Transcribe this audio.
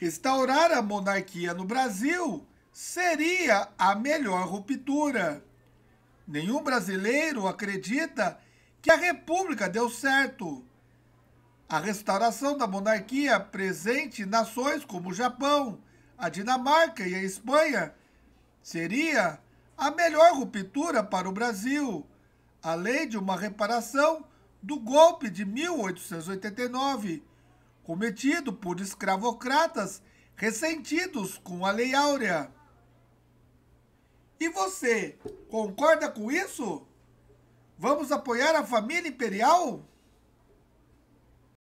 Restaurar a monarquia no Brasil seria a melhor ruptura. Nenhum brasileiro acredita que a República deu certo. A restauração da monarquia presente em nações como o Japão, a Dinamarca e a Espanha seria a melhor ruptura para o Brasil, além de uma reparação do golpe de 1889 cometido por escravocratas ressentidos com a Lei Áurea. E você concorda com isso? Vamos apoiar a família imperial?